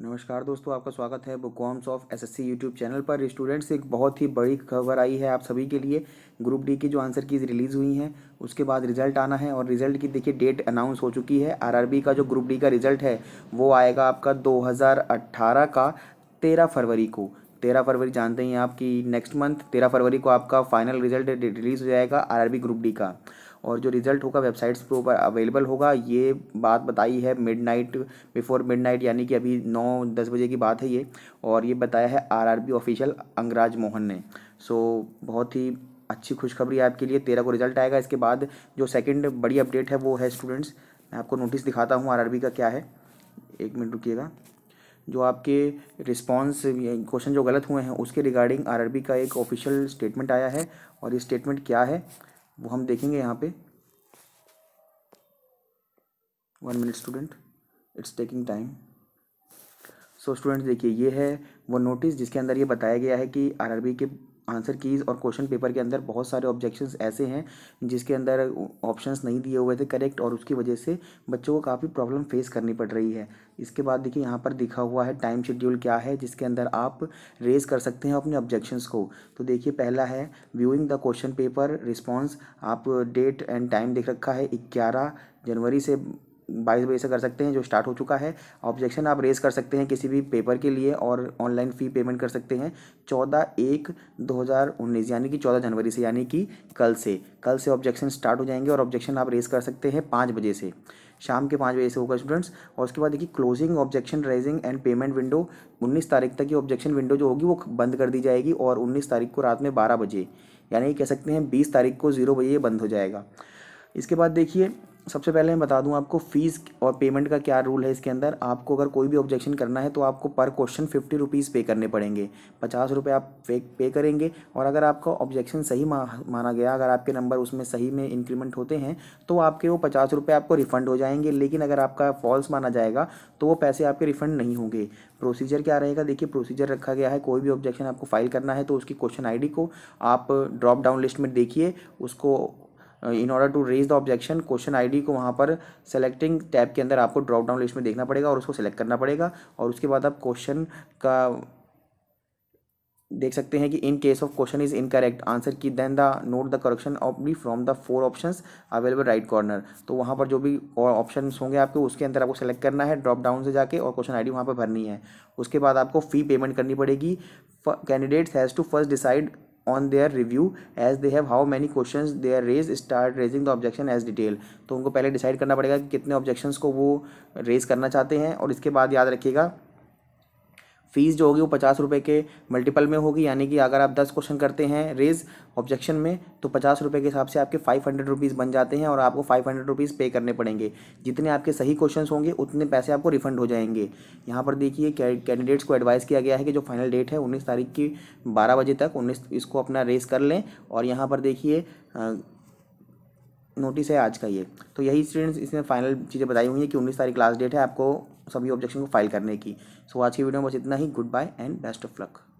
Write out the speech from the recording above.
नमस्कार दोस्तों आपका स्वागत है book comes of SSC YouTube channel पर स्टूडेंट्स एक बहुत ही बड़ी खबर आई है आप सभी के लिए ग्रुप डी की जो आंसर कीज रिलीज़ हुई हैं उसके बाद रिजल्ट आना है और रिजल्ट की देखिए डेट अनाउंस हो चुकी है आरआरबी का जो ग्रुप डी का रिजल्ट है वो आएगा आपका दो का तेरह फरवरी को तेरह फरवरी जानते हैं आपकी नेक्स्ट मंथ तेरह फरवरी को आपका फाइनल रिजल्ट रिलीज़ हो जाएगा आर ग्रुप डी का और जो रिज़ल्ट होगा वेबसाइट्स पे ऊपर अवेलेबल होगा ये बात बताई है मिडनाइट बिफोर मिडनाइट यानी कि अभी नौ दस बजे की बात है ये और ये बताया है आरआरबी ऑफिशियल अंगराज मोहन ने सो बहुत ही अच्छी खुशखबरी है आपके लिए तेरह को रिजल्ट आएगा इसके बाद जो सेकेंड बड़ी अपडेट है वो है स्टूडेंट्स मैं आपको नोटिस दिखाता हूँ आर का क्या है एक मिनट रुकीगा जो आपके रिस्पांस क्वेश्चन जो गलत हुए हैं उसके रिगार्डिंग आरआरबी का एक ऑफिशियल स्टेटमेंट आया है और ये स्टेटमेंट क्या है वो हम देखेंगे यहाँ पे one minute student it's taking time so students देखिए ये है वो नोटिस जिसके अंदर ये बताया गया है कि आरआरबी के आंसर कीज़ और क्वेश्चन पेपर के अंदर बहुत सारे ऑब्जेक्शंस ऐसे हैं जिसके अंदर ऑप्शंस नहीं दिए हुए थे करेक्ट और उसकी वजह से बच्चों को काफ़ी प्रॉब्लम फेस करनी पड़ रही है इसके बाद देखिए यहाँ पर दिखा हुआ है टाइम शेड्यूल क्या है जिसके अंदर आप रेज कर सकते हैं अपने ऑब्जेक्शंस को तो देखिए पहला है viewing the question paper response आप डेट एंड टाइम देख रखा है ग्यारह जनवरी से बाईस बजे से कर सकते हैं जो स्टार्ट हो चुका है ऑब्जेक्शन आप रेज कर सकते हैं किसी भी पेपर के लिए और ऑनलाइन फ़ी पेमेंट कर सकते हैं चौदह एक दो हज़ार उन्नीस यानी कि चौदह जनवरी से यानी कि कल से कल से ऑब्जेक्शन स्टार्ट हो जाएंगे और ऑब्जेक्शन आप रेज कर सकते हैं पाँच बजे से शाम के पाँच बजे से होगा स्टूडेंट्स और उसके बाद देखिए closing objection raising and payment window उन्नीस तारीख तक की ऑब्जेक्शन विंडो जो होगी वो बंद कर दी जाएगी और उन्नीस तारीख को रात में बारह बजे यानी कह सकते हैं बीस तारीख को ज़ीरो बजे बंद हो जाएगा इसके बाद देखिए सबसे पहले मैं बता दूं आपको फ़ीस और पेमेंट का क्या रूल है इसके अंदर आपको अगर कोई भी ऑब्जेक्शन करना है तो आपको पर क्वेश्चन फिफ्टी रुपीज़ पे करने पड़ेंगे पचास रुपये आप पे पे करेंगे और अगर आपका ऑब्जेक्शन सही मा, माना गया अगर आपके नंबर उसमें सही में इंक्रीमेंट होते हैं तो आपके वो पचास रुपये आपको रिफ़ंड हो जाएंगे लेकिन अगर आपका फॉल्स माना जाएगा तो वो पैसे आपके रिफ़ंड नहीं होंगे प्रोसीजर क्या रहेगा देखिए प्रोसीजर रखा गया है कोई भी ऑब्जेक्शन आपको फाइल करना है तो उसकी क्वेश्चन आई को आप ड्रॉप डाउन लिस्ट में देखिए उसको in order to raise the objection question ID को वहाँ पर सेलेक्टिंग टैब के अंदर आपको ड्रॉप डाउन लिस्ट में देखना पड़ेगा और उसको सेलेक्ट करना पड़ेगा और उसके बाद आप क्वेश्चन का देख सकते हैं कि in case of question is incorrect answer key then the note the correction of B from the four options available right corner तो वहाँ पर जो भी और ऑप्शन होंगे आपके उसके अंदर आपको सेलेक्ट करना है ड्रॉप डाउन से जाके और क्वेश्चन आईडी वहाँ पर भरनी है उसके बाद आपको फ़ी पेमेंट करनी पड़ेगी candidates has to first decide on their review as they have how many question they are raise start raising the objection as detail तो उनको पहले डिसाइड करना पड़ेगा कि कितने ऑब्जेक्शंस को वो रेज करना चाहते हैं और इसके बाद याद रखिएगा फ़ीस जो होगी वो पचास रुपये के मल्टीपल में होगी यानी कि अगर आप दस क्वेश्चन करते हैं रेज ऑब्जेक्शन में तो पचास रुपये के हिसाब से आपके फाइव हंड्रेड रुपीज़ बन जाते हैं और आपको फाइव हंड्रेड रुपीज़ पे करने पड़ेंगे जितने आपके सही क्वेश्चन होंगे उतने पैसे आपको रिफंड हो जाएंगे यहाँ पर देखिए कैंडिडेट्स को एडवाइस किया गया है कि जो फाइनल डेट है उन्नीस तारीख की बारह बजे तक उन्नीस इसको अपना रेस कर लें और यहाँ पर देखिए नोटिस है आज का ये तो यही स्टूडेंट्स इसमें फाइनल चीज़ें बताई हुई हैं कि उन्नीस तारीख लास्ट डेट है आपको सभी ऑब्जेक्शन को फाइल करने की सो आज की वीडियो में बस इतना ही good bye and best of luck